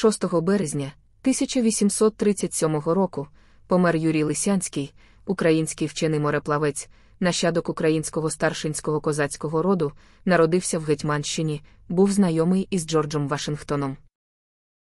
6 березня 1837 року помер Юрій Лисянський, український вчений мореплавець, нащадок українського старшинського козацького роду, народився в Гетьманщині, був знайомий із Джорджем Вашингтоном.